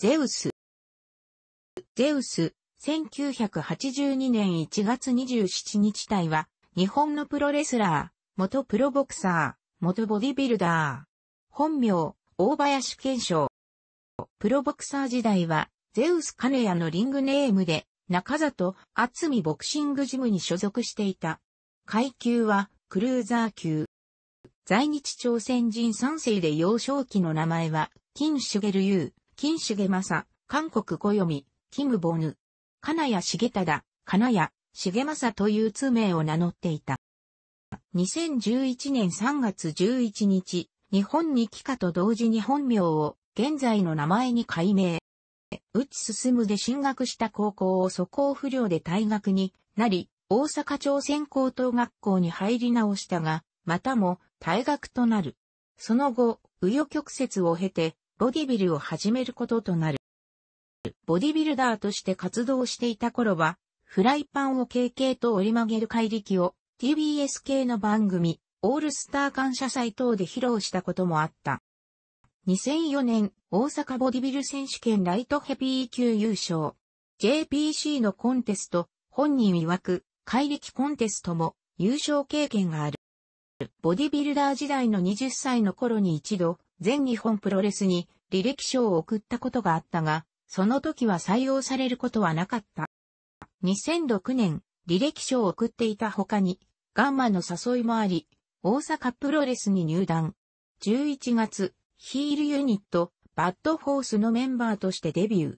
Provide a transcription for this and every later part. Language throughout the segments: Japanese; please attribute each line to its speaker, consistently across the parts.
Speaker 1: ゼウス。ゼウス、1982年1月27日体は、日本のプロレスラー、元プロボクサー、元ボディビルダー。本名、大林健章。プロボクサー時代は、ゼウス金谷のリングネームで、中里厚みボクシングジムに所属していた。階級は、クルーザー級。在日朝鮮人3世で幼少期の名前は、金茂優。金重正、韓国語読み、キムボヌ。金谷重忠、金谷、重正という通名を名乗っていた。2011年3月11日、日本に帰化と同時に本名を現在の名前に改名。ち進むで進学した高校を素行不良で退学になり、大阪朝鮮高等学校に入り直したが、またも退学となる。その後、右余曲折を経て、ボディビルを始めることとなる。ボディビルダーとして活動していた頃は、フライパンを軽々と折り曲げる怪力を TBS 系の番組、オールスター感謝祭等で披露したこともあった。2004年、大阪ボディビル選手権ライトヘビー級優勝。JPC のコンテスト、本人曰く、怪力コンテストも優勝経験がある。ボディビルダー時代の20歳の頃に一度、全日本プロレスに履歴書を送ったことがあったが、その時は採用されることはなかった。2006年、履歴書を送っていた他に、ガンマの誘いもあり、大阪プロレスに入団。11月、ヒールユニット、バッドフォースのメンバーとしてデビュー。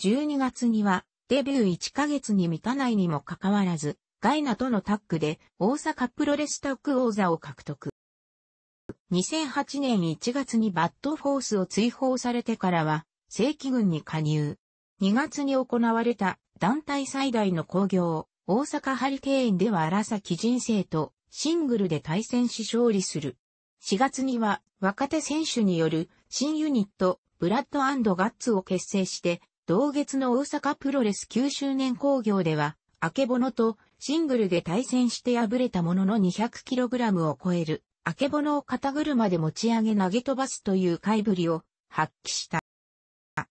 Speaker 1: 12月には、デビュー1ヶ月に満たないにもかかわらず、ガイナとのタッグで大阪プロレスタッグ王座を獲得。2008年1月にバッドフォースを追放されてからは、正規軍に加入。2月に行われた団体最大の興行、大阪ハリケーンでは荒崎人生とシングルで対戦し勝利する。4月には若手選手による新ユニット、ブラッドガッツを結成して、同月の大阪プロレス9周年興行では、アケボノとシングルで対戦して敗れたものの 200kg を超えるあけぼのを肩車で持ち上げ投げ飛ばすという怪ぶりを発揮した。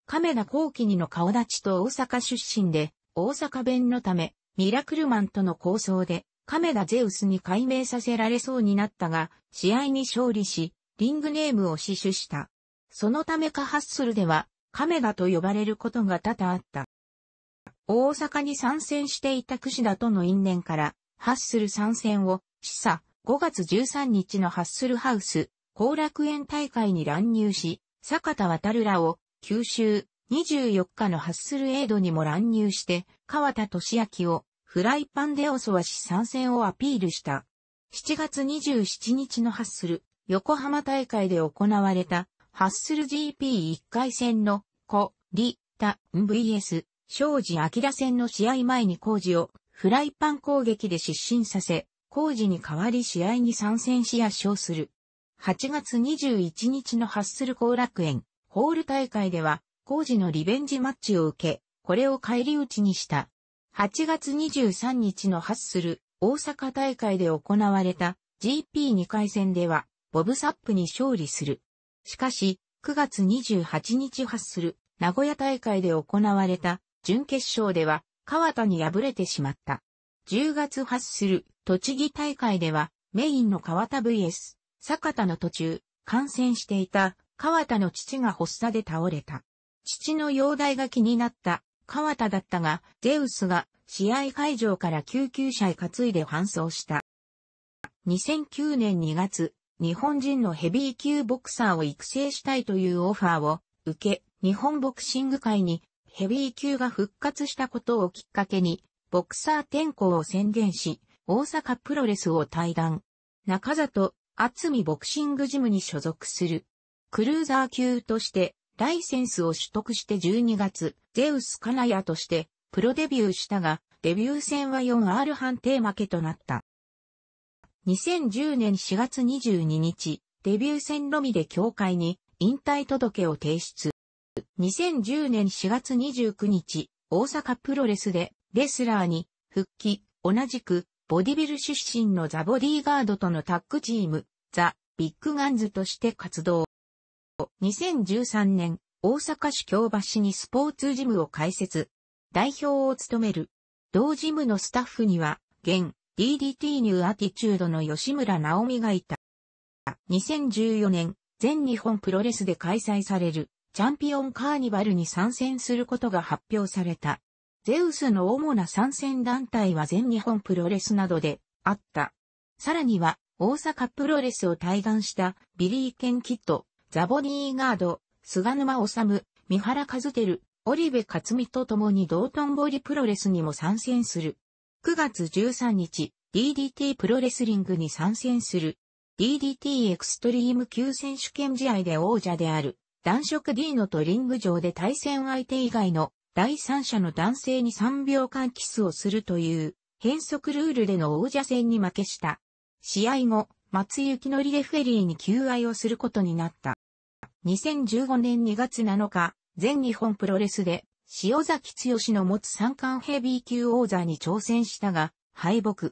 Speaker 1: 亀田光輝の顔立ちと大阪出身で、大阪弁のため、ミラクルマンとの構想で、亀田ゼウスに改名させられそうになったが、試合に勝利し、リングネームを死守した。そのためかハッスルでは、亀田と呼ばれることが多々あった。大阪に参戦していた櫛田との因縁から、ハッスル参戦を示唆5月13日のハッスルハウス、後楽園大会に乱入し、坂田渡らを、九州、24日のハッスルエイドにも乱入して、川田俊明を、フライパンで襲わし参戦をアピールした。7月27日のハッスル、横浜大会で行われた、ハッスル GP1 回戦の、コ、リ、タ、VS、庄司明戦の試合前に工事を、フライパン攻撃で失神させ、工事に代わり試合に参戦し圧勝する。8月21日のハッスル後楽園、ホール大会では、工事のリベンジマッチを受け、これを返り討ちにした。8月23日のハッスル、大阪大会で行われた GP2 回戦では、ボブサップに勝利する。しかし、9月28日ハッスル、名古屋大会で行われた準決勝では、川田に敗れてしまった。10月発する栃木大会ではメインの川田 VS 坂田の途中、感染していた川田の父が発作で倒れた。父の容体が気になった川田だったが、ゼウスが試合会場から救急車へ担いで搬送した。2009年2月、日本人のヘビー級ボクサーを育成したいというオファーを受け、日本ボクシング界にヘビー級が復活したことをきっかけに、ボクサー転向を宣言し、大阪プロレスを退団。中里、厚みボクシングジムに所属する。クルーザー級として、ライセンスを取得して12月、ゼウスカナヤとして、プロデビューしたが、デビュー戦は 4R 判定負けとなった。2010年4月22日、デビュー戦のみで協会に引退届を提出。2010年4月29日、大阪プロレスでレスラーに復帰、同じくボディビル出身のザ・ボディーガードとのタッグチーム、ザ・ビッグガンズとして活動。2013年、大阪市京橋にスポーツジムを開設。代表を務める。同ジムのスタッフには、現、DDT ニューアティチュードの吉村直美がいた。2014年、全日本プロレスで開催されるチャンピオンカーニバルに参戦することが発表された。ゼウスの主な参戦団体は全日本プロレスなどであった。さらには、大阪プロレスを対岸したビリー・ケン・キット、ザ・ボディーガード、菅沼治、三原和リ織部克美と共に道頓堀プロレスにも参戦する。9月13日、DDT プロレスリングに参戦する。DDT エクストリーム級選手権試合で王者である、男色 D のとリング上で対戦相手以外の第三者の男性に3秒間キスをするという変則ルールでの王者戦に負けした。試合後、松雪のリレフェリーに求愛をすることになった。2015年2月7日、全日本プロレスで、塩崎剛の持つ三冠ヘビー級王座に挑戦したが、敗北。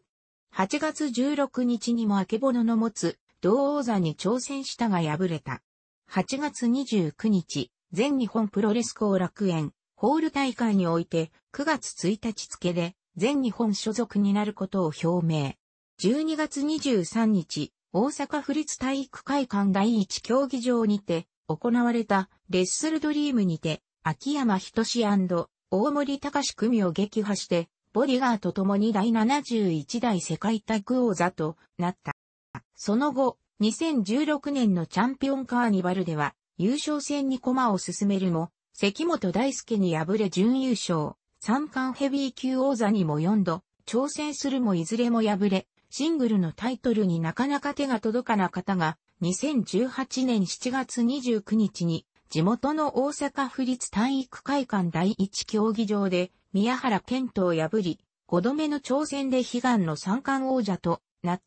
Speaker 1: 8月16日にも明けぼのの持つ、同王座に挑戦したが敗れた。8月29日、全日本プロレス後楽園、ホール大会において9月1日付で全日本所属になることを表明。12月23日、大阪府立体育会館第一競技場にて行われたレッスルドリームにて秋山ひとし大森隆組を撃破して、ボディガーと共に第71代世界タッグ王座となった。その後、2016年のチャンピオンカーニバルでは優勝戦に駒を進めるも、関本大輔に敗れ準優勝、三冠ヘビー級王座にも4度、挑戦するもいずれも敗れ、シングルのタイトルになかなか手が届かなかったが、2018年7月29日に、地元の大阪府立体育会館第一競技場で、宮原健人を破り、5度目の挑戦で悲願の三冠王者となっ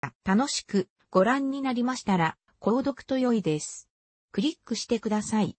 Speaker 1: た。楽しくご覧になりましたら、購読と良いです。クリックしてください。